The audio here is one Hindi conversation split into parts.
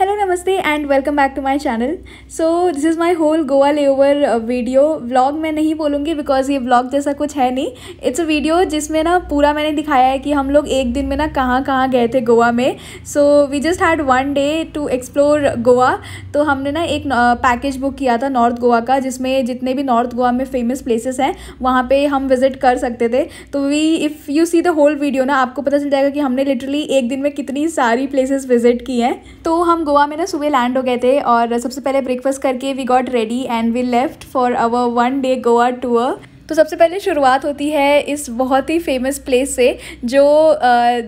हेलो नमस्ते and welcome back to my channel so this is my whole Goa layover video uh, vlog मैं नहीं बोलूँगी बिकॉज ये व्लॉग जैसा कुछ है नहीं इट्स अ वीडियो जिसमें ना पूरा मैंने दिखाया है कि हम लोग एक दिन में ना कहाँ कहाँ गए थे गोवा में so we just had one day to explore Goa तो हमने ना एक पैकेज uh, बुक किया था नॉर्थ गोवा का जिसमें जितने भी नॉर्थ गोवा में फेमस प्लेसेस हैं वहाँ पर हम विजिट कर सकते थे तो we if you see the whole video ना आपको पता चल जाएगा कि हमने लिटरली एक दिन में कितनी सारी प्लेसेस विजिट की हैं तो हम गोवा में ना सुबह लैंड हो गए थे और सबसे पहले ब्रेकफास्ट करके we got ready and we left for our one day Goa tour तो सबसे पहले शुरुआत होती है इस बहुत ही फेमस प्लेस से जो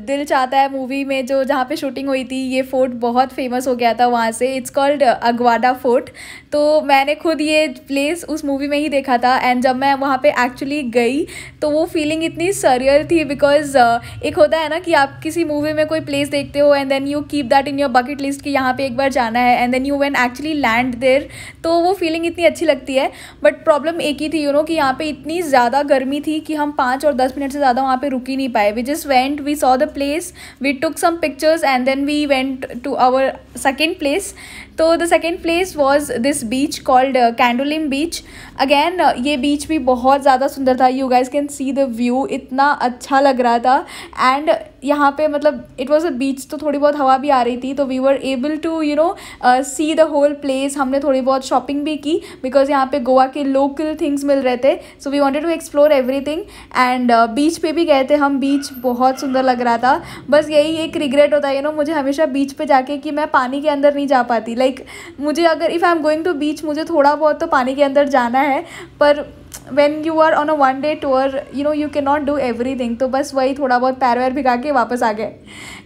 दिल चाहता है मूवी में जो जहाँ पे शूटिंग हुई थी ये फोर्ट बहुत फेमस हो गया था वहाँ से इट्स कॉल्ड अगवाडा फोर्ट तो मैंने खुद ये प्लेस उस मूवी में ही देखा था एंड जब मैं वहाँ पे एक्चुअली गई तो वो फीलिंग इतनी सरियल थी बिकॉज एक होता है ना कि आप किसी मूवी में कोई प्लेस देखते हो and then you keep that in your bucket list कि यहाँ पे एक बार जाना है and then you when actually land there तो वो फीलिंग इतनी अच्छी लगती है बट प्रॉब्लम एक ही थी यू you नो know, कि यहाँ पे इतनी इतनी ज़्यादा गर्मी थी कि हम पाँच और दस मिनट से ज़्यादा वहाँ पे रुक ही नहीं पाए we just went we saw the place we took some pictures and then we went to our second place तो the second place was this beach called Candolim beach again ये बीच भी बहुत ज़्यादा सुंदर था you guys can see the view इतना अच्छा लग रहा था एंड यहाँ पे मतलब इट वॉज अ बीच तो थोड़ी बहुत हवा भी आ रही थी तो we were able to you know see the whole place हमने थोड़ी बहुत शॉपिंग भी की बिकॉज यहाँ पे गोवा के लोकल थिंग्स मिल रहे थे so we wanted to explore everything and beach पे भी गए थे हम बीच बहुत सुंदर लग रहा था बस यही एक रिग्रेट होता है यू नो मुझे हमेशा बीच पे जाके कि मैं पानी के अंदर नहीं जा पाती लाइक लाइक like, मुझे अगर if I am going to beach मुझे थोड़ा बहुत तो पानी के अंदर जाना है पर when you are on a one day tour you know you can not do everything तो बस वही थोड़ा बहुत पैर वैर भिगा के वापस आ गए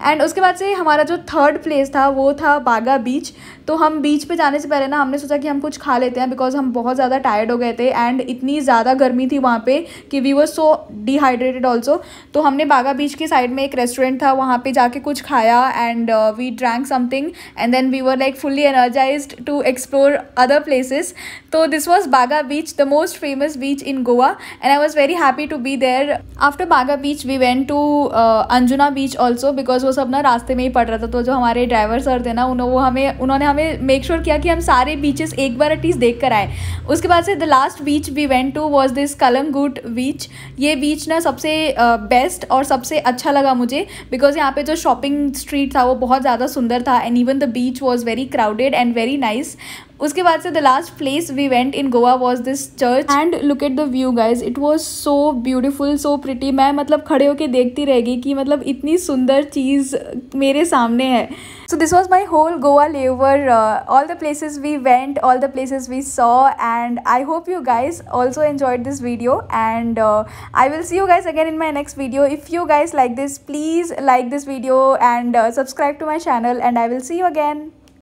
एंड उसके बाद से हमारा जो थर्ड प्लेस था वो था बागा बीच तो हम बीच पे जाने से पहले ना हमने सोचा कि हम कुछ खा लेते हैं बिकॉज हम बहुत ज़्यादा टायर्ड हो गए थे एंड इतनी ज़्यादा गर्मी थी वहाँ पे कि वी वो सो डिहाइड्रेटेड ऑल्सो तो हमने बागा बीच के साइड में एक रेस्टोरेंट था वहाँ पे जाके कुछ खाया and we drank something and then we were like fully energize to explore other places तो this was Baga beach the most famous beach beach in Goa and I was very happy to be there. After Baga beach we went to uh, Anjuna beach also वो सब ना रास्ते में ही पड़ रहा था तो जो हमारे ड्राइवर सर थे ना उन्होंने वो हमें उन्होंने हमें मेक श्योर sure किया कि हम सारे बीचेस एक बार एटलीस्ट देख कर आए उसके बाद से the last beach we went to was this Calangute beach ये बीच ना सबसे बेस्ट uh, और सबसे अच्छा लगा मुझे बिकॉज यहाँ पे जो शॉपिंग स्ट्रीट था वो बहुत ज़्यादा सुंदर था and even the beach was very crowded and very nice उसके बाद से the last place we went in Goa was this church and look at the view guys it was so beautiful so pretty मैं मतलब खड़े होकर देखती रहेगी कि मतलब इतनी सुंदर चीज़ मेरे सामने है so this was my whole Goa layover all the places we went all the places we saw and I hope you guys also enjoyed this video and I will see you guys again in my next video if you guys like this please like this video and subscribe to my channel and I will see you again